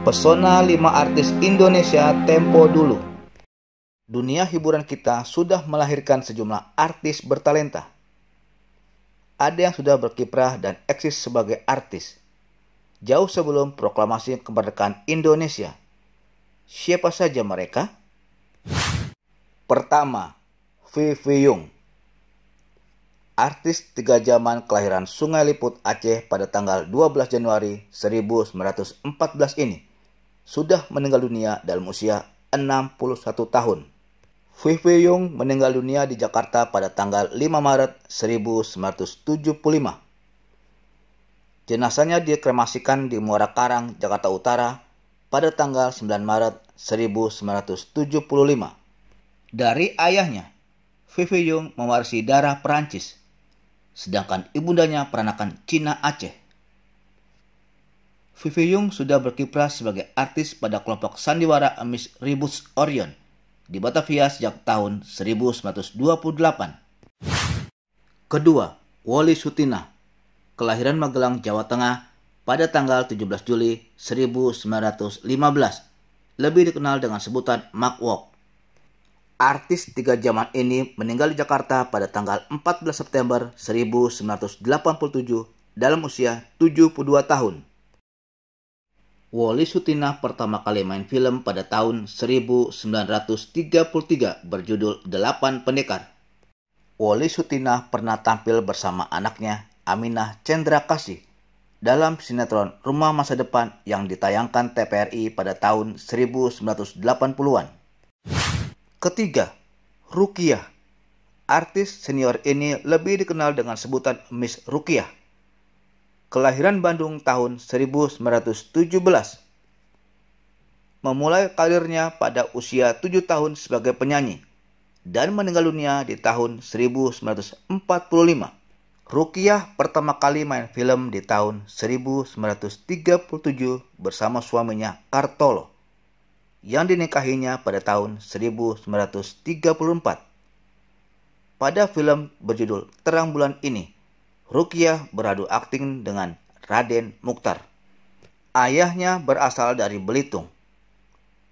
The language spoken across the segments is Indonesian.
Pesona 5 artis Indonesia Tempo dulu. Dunia hiburan kita sudah melahirkan sejumlah artis bertalenta. Ada yang sudah berkiprah dan eksis sebagai artis. Jauh sebelum proklamasi kemerdekaan Indonesia. Siapa saja mereka? Pertama, Vivi Yung. Artis tiga zaman kelahiran Sungai Liput Aceh pada tanggal 12 Januari 1914 ini sudah meninggal dunia dalam usia 61 tahun. Fui Fui Yung meninggal dunia di Jakarta pada tanggal 5 Maret 1975. Jenazahnya dikremasikan di Muara Karang, Jakarta Utara pada tanggal 9 Maret 1975. Dari ayahnya, Fui Fui Yung mewarisi darah Perancis, sedangkan ibundanya peranakan Cina Aceh. Vivi Yung sudah berkiprah sebagai artis pada kelompok sandiwara Amis Ribus Orion di Batavia sejak tahun 1928. Kedua, Woli Sutina, kelahiran Magelang, Jawa Tengah pada tanggal 17 Juli 1915, lebih dikenal dengan sebutan Wok. artis tiga zaman ini meninggal di Jakarta pada tanggal 14 September 1987 dalam usia 72 tahun. Wally Sutina pertama kali main film pada tahun 1933 berjudul Delapan Pendekar. Wally Sutina pernah tampil bersama anaknya Aminah Cendra Kasih dalam sinetron Rumah Masa Depan yang ditayangkan TPRI pada tahun 1980-an. Ketiga, Rukiah. Artis senior ini lebih dikenal dengan sebutan Miss Rukiah kelahiran Bandung tahun 1917. Memulai karirnya pada usia 7 tahun sebagai penyanyi dan meninggal dunia di tahun 1945. Rukiah pertama kali main film di tahun 1937 bersama suaminya Kartolo yang dinikahinya pada tahun 1934. Pada film berjudul Terang Bulan ini, Rukiah beradu akting dengan Raden Mukhtar. Ayahnya berasal dari Belitung,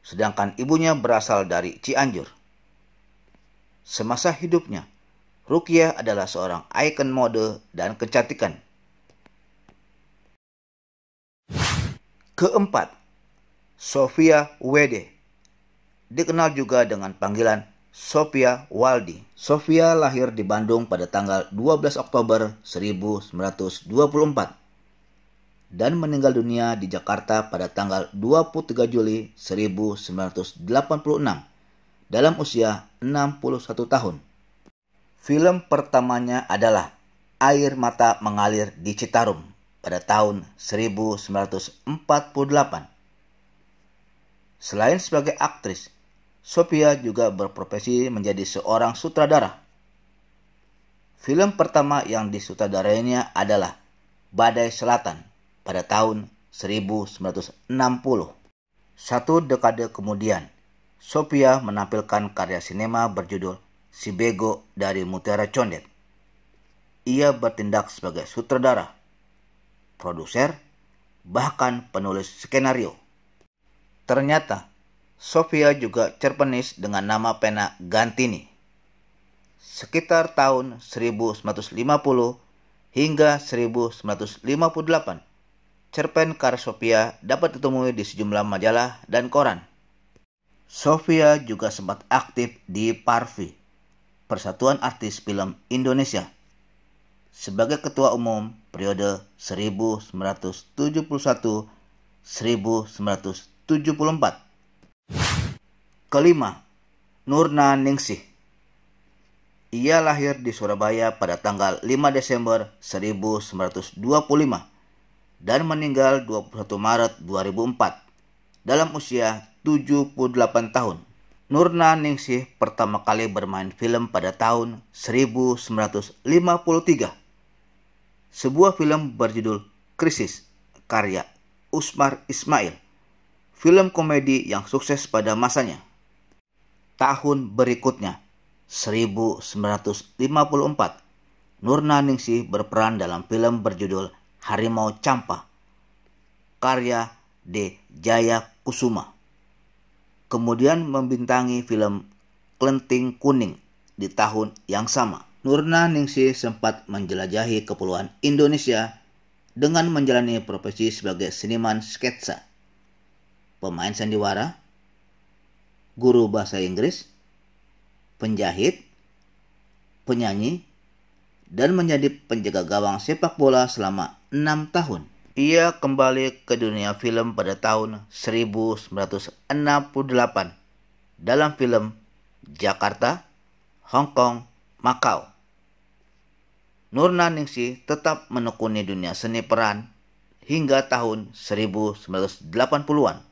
sedangkan ibunya berasal dari Cianjur. Semasa hidupnya, Rukiah adalah seorang ikon mode dan kecantikan. Keempat, Sofia Wede. Dikenal juga dengan panggilan Sophia Waldi. Sofia lahir di Bandung pada tanggal 12 Oktober 1924 dan meninggal dunia di Jakarta pada tanggal 23 Juli 1986 dalam usia 61 tahun. Film pertamanya adalah Air Mata Mengalir di Citarum pada tahun 1948. Selain sebagai aktris, Sophia juga berprofesi menjadi seorang sutradara. Film pertama yang disutradarainya adalah Badai Selatan pada tahun 1960. Satu dekade kemudian, Sophia menampilkan karya sinema berjudul Si Bego dari Mutiara Condet. Ia bertindak sebagai sutradara, produser, bahkan penulis skenario. Ternyata Sofia juga cerpenis dengan nama pena Gantini. Sekitar tahun 1950 hingga 1958, cerpen Kar Sofia dapat ditemui di sejumlah majalah dan koran. Sofia juga sempat aktif di Parvi, Persatuan Artis Film Indonesia, sebagai ketua umum periode 1971 1974. Kelima, Nurna Ningsih. Ia lahir di Surabaya pada tanggal 5 Desember 1925 dan meninggal 21 Maret 2004 dalam usia 78 tahun. Nurna Ningsih pertama kali bermain film pada tahun 1953. Sebuah film berjudul Krisis karya Usmar Ismail. Film komedi yang sukses pada masanya tahun berikutnya, 1954, Nurna Ningsih berperan dalam film berjudul Harimau Campa, karya D. Jaya Kusuma. Kemudian membintangi film Klenting Kuning di tahun yang sama. Nurna Ningsih sempat menjelajahi kepulauan Indonesia dengan menjalani profesi sebagai seniman sketsa, pemain sandiwara, guru bahasa Inggris, penjahit, penyanyi, dan menjadi penjaga gawang sepak bola selama enam tahun. Ia kembali ke dunia film pada tahun 1968 dalam film Jakarta, Hong Kong, Makau. Nurna Ningsih tetap menekuni dunia seni peran hingga tahun 1980-an.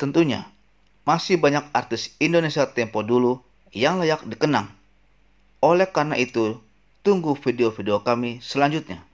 Tentunya, masih banyak artis Indonesia tempo dulu yang layak dikenang. Oleh karena itu, tunggu video-video kami selanjutnya.